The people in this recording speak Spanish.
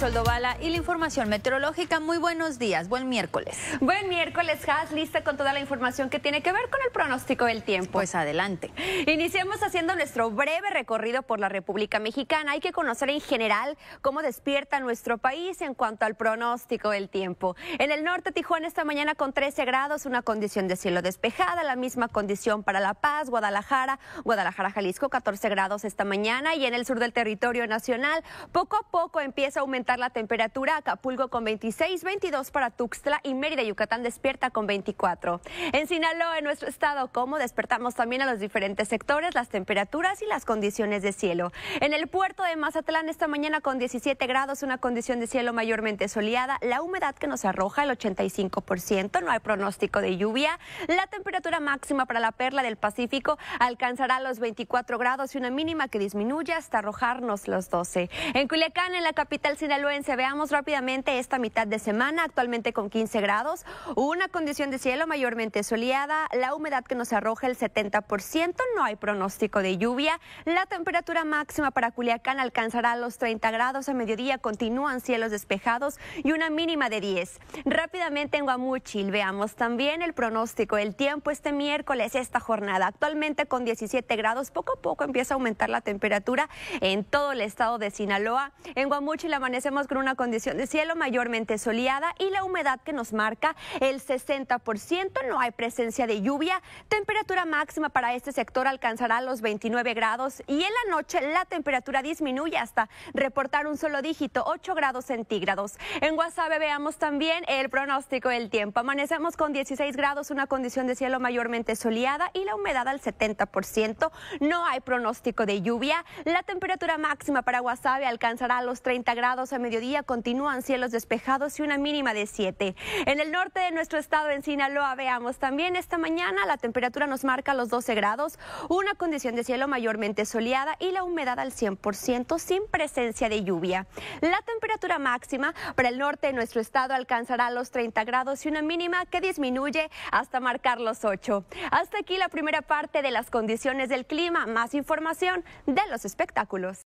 Soldovala y la información meteorológica. Muy buenos días, buen miércoles. Buen miércoles, Has, lista con toda la información que tiene que ver con el pronóstico del tiempo. Pues adelante. Iniciamos haciendo nuestro breve recorrido por la República Mexicana. Hay que conocer en general cómo despierta nuestro país en cuanto al pronóstico del tiempo. En el norte, Tijuana esta mañana con 13 grados, una condición de cielo despejada, la misma condición para La Paz, Guadalajara, Guadalajara, Jalisco, 14 grados esta mañana y en el sur del territorio nacional, poco a poco empieza a aumentar la temperatura. Acapulco con 26, 22 para Tuxtla y Mérida, Yucatán despierta con 24. En Sinaloa, en nuestro estado, como despertamos también a los diferentes sectores, las temperaturas y las condiciones de cielo. En el puerto de Mazatlán esta mañana con 17 grados, una condición de cielo mayormente soleada, la humedad que nos arroja el 85%, no hay pronóstico de lluvia. La temperatura máxima para la perla del Pacífico alcanzará los 24 grados y una mínima que disminuye hasta arrojarnos los 12. En Culiacán, en la capital Sinaloa, Veamos rápidamente esta mitad de semana, actualmente con 15 grados, una condición de cielo mayormente soleada, la humedad que nos arroja el 70%, no hay pronóstico de lluvia, la temperatura máxima para Culiacán alcanzará los 30 grados a mediodía, continúan cielos despejados y una mínima de 10. Rápidamente en Guamúchil veamos también el pronóstico, del tiempo este miércoles, esta jornada, actualmente con 17 grados, poco a poco empieza a aumentar la temperatura en todo el estado de Sinaloa. En Guamuchil amanece amanecemos con una condición de cielo mayormente soleada y la humedad que nos marca el 60%. No hay presencia de lluvia. Temperatura máxima para este sector alcanzará los 29 grados y en la noche la temperatura disminuye hasta reportar un solo dígito, 8 grados centígrados. En Guasave veamos también el pronóstico del tiempo. Amanecemos con 16 grados, una condición de cielo mayormente soleada y la humedad al 70%. No hay pronóstico de lluvia. La temperatura máxima para Guasave alcanzará los 30 grados mediodía continúan cielos despejados y una mínima de 7. En el norte de nuestro estado, en Sinaloa, veamos también esta mañana la temperatura nos marca los 12 grados, una condición de cielo mayormente soleada y la humedad al 100% sin presencia de lluvia. La temperatura máxima para el norte de nuestro estado alcanzará los 30 grados y una mínima que disminuye hasta marcar los 8. Hasta aquí la primera parte de las condiciones del clima. Más información de los espectáculos.